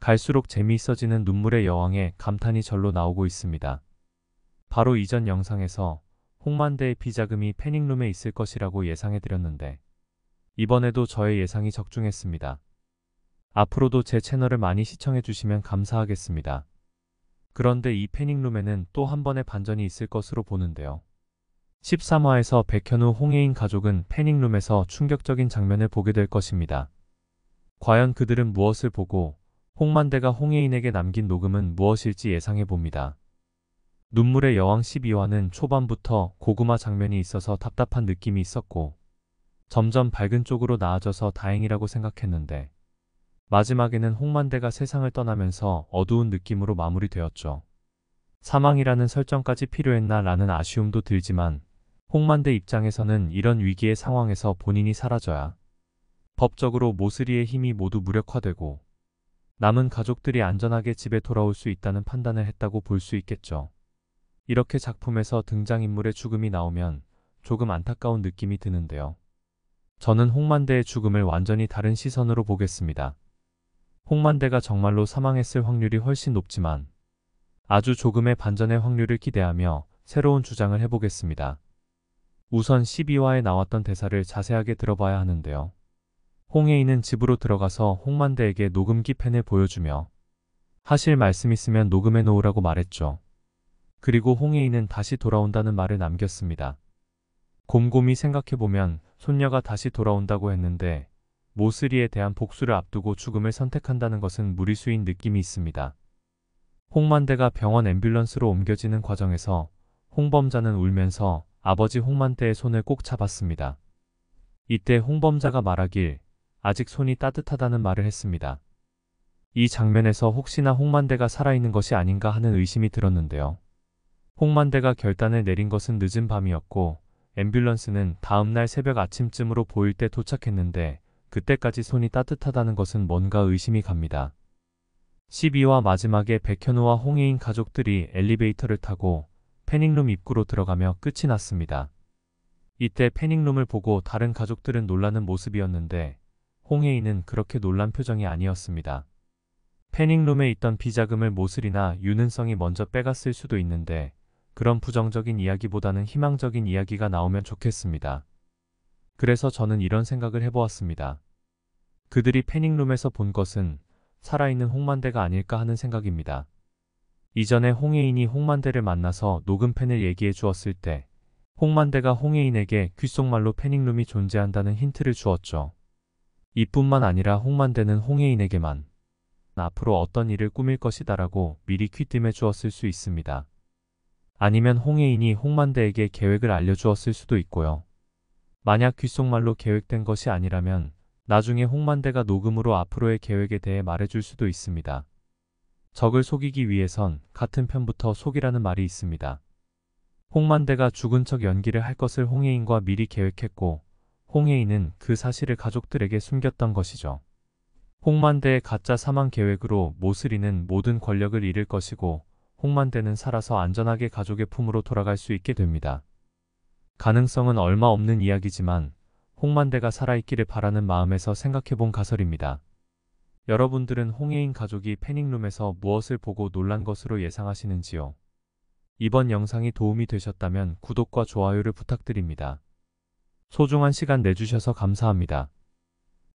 갈수록 재미있어지는 눈물의 여왕에 감탄이 절로 나오고 있습니다. 바로 이전 영상에서 홍만대의 비자금이 패닝룸에 있을 것이라고 예상해드렸는데 이번에도 저의 예상이 적중했습니다. 앞으로도 제 채널을 많이 시청해주시면 감사하겠습니다. 그런데 이 패닝룸에는 또 한 번의 반전이 있을 것으로 보는데요. 13화에서 백현우 홍혜인 가족은 패닝룸에서 충격적인 장면을 보게 될 것입니다. 과연 그들은 무엇을 보고 홍만대가 홍해인에게 남긴 녹음은 무엇일지 예상해 봅니다. 눈물의 여왕 12화는 초반부터 고구마 장면이 있어서 답답한 느낌이 있었고 점점 밝은 쪽으로 나아져서 다행이라고 생각했는데 마지막에는 홍만대가 세상을 떠나면서 어두운 느낌으로 마무리되었죠. 사망이라는 설정까지 필요했나 라는 아쉬움도 들지만 홍만대 입장에서는 이런 위기의 상황에서 본인이 사라져야 법적으로 모스리의 힘이 모두 무력화되고 남은 가족들이 안전하게 집에 돌아올 수 있다는 판단을 했다고 볼 수 있겠죠. 이렇게 작품에서 등장인물의 죽음이 나오면 조금 안타까운 느낌이 드는데요. 저는 홍만대의 죽음을 완전히 다른 시선으로 보겠습니다. 홍만대가 정말로 사망했을 확률이 훨씬 높지만 아주 조금의 반전의 확률을 기대하며 새로운 주장을 해보겠습니다. 우선 12화에 나왔던 대사를 자세하게 들어봐야 하는데요. 홍혜인은 집으로 들어가서 홍만대에게 녹음기 펜을 보여주며 하실 말씀 있으면 녹음해 놓으라고 말했죠. 그리고 홍혜인은 다시 돌아온다는 말을 남겼습니다. 곰곰이 생각해보면 손녀가 다시 돌아온다고 했는데 모스리에 대한 복수를 앞두고 죽음을 선택한다는 것은 무리수인 느낌이 있습니다. 홍만대가 병원 앰뷸런스로 옮겨지는 과정에서 홍범자는 울면서 아버지 홍만대의 손을 꼭 잡았습니다. 이때 홍범자가 말하길 아직 손이 따뜻하다는 말을 했습니다. 이 장면에서 혹시나 홍만대가 살아있는 것이 아닌가 하는 의심이 들었는데요. 홍만대가 결단을 내린 것은 늦은 밤이었고 앰뷸런스는 다음날 새벽 아침쯤으로 보일 때 도착했는데 그때까지 손이 따뜻하다는 것은 뭔가 의심이 갑니다. 12화 마지막에 백현우와 홍혜인 가족들이 엘리베이터를 타고 패닝룸 입구로 들어가며 끝이 났습니다. 이때 패닝룸을 보고 다른 가족들은 놀라는 모습이었는데 홍혜인은 그렇게 놀란 표정이 아니었습니다. 패닝룸에 있던 비자금을 모슬이나 유능성이 먼저 빼갔을 수도 있는데 그런 부정적인 이야기보다는 희망적인 이야기가 나오면 좋겠습니다. 그래서 저는 이런 생각을 해보았습니다. 그들이 패닝룸에서 본 것은 살아있는 홍만대가 아닐까 하는 생각입니다. 이전에 홍혜인이 홍만대를 만나서 녹음펜을 얘기해 주었을 때 홍만대가 홍혜인에게 귓속말로 패닝룸이 존재한다는 힌트를 주었죠. 이뿐만 아니라 홍만대는 홍해인에게만 앞으로 어떤 일을 꾸밀 것이다라고 미리 퀴띔해 주었을 수 있습니다. 아니면 홍해인이 홍만대에게 계획을 알려주었을 수도 있고요. 만약 귓속말로 계획된 것이 아니라면 나중에 홍만대가 녹음으로 앞으로의 계획에 대해 말해줄 수도 있습니다. 적을 속이기 위해선 같은 편부터 속이라는 말이 있습니다. 홍만대가 죽은 척 연기를 할 것을 홍해인과 미리 계획했고 홍해인은 그 사실을 가족들에게 숨겼던 것이죠. 홍만대의 가짜 사망 계획으로 모슬이는 모든 권력을 잃을 것이고 홍만대는 살아서 안전하게 가족의 품으로 돌아갈 수 있게 됩니다. 가능성은 얼마 없는 이야기지만 홍만대가 살아있기를 바라는 마음에서 생각해본 가설입니다. 여러분들은 홍해인 가족이 패닝룸에서 무엇을 보고 놀란 것으로 예상하시는지요? 이번 영상이 도움이 되셨다면 구독과 좋아요를 부탁드립니다. 소중한 시간 내주셔서 감사합니다.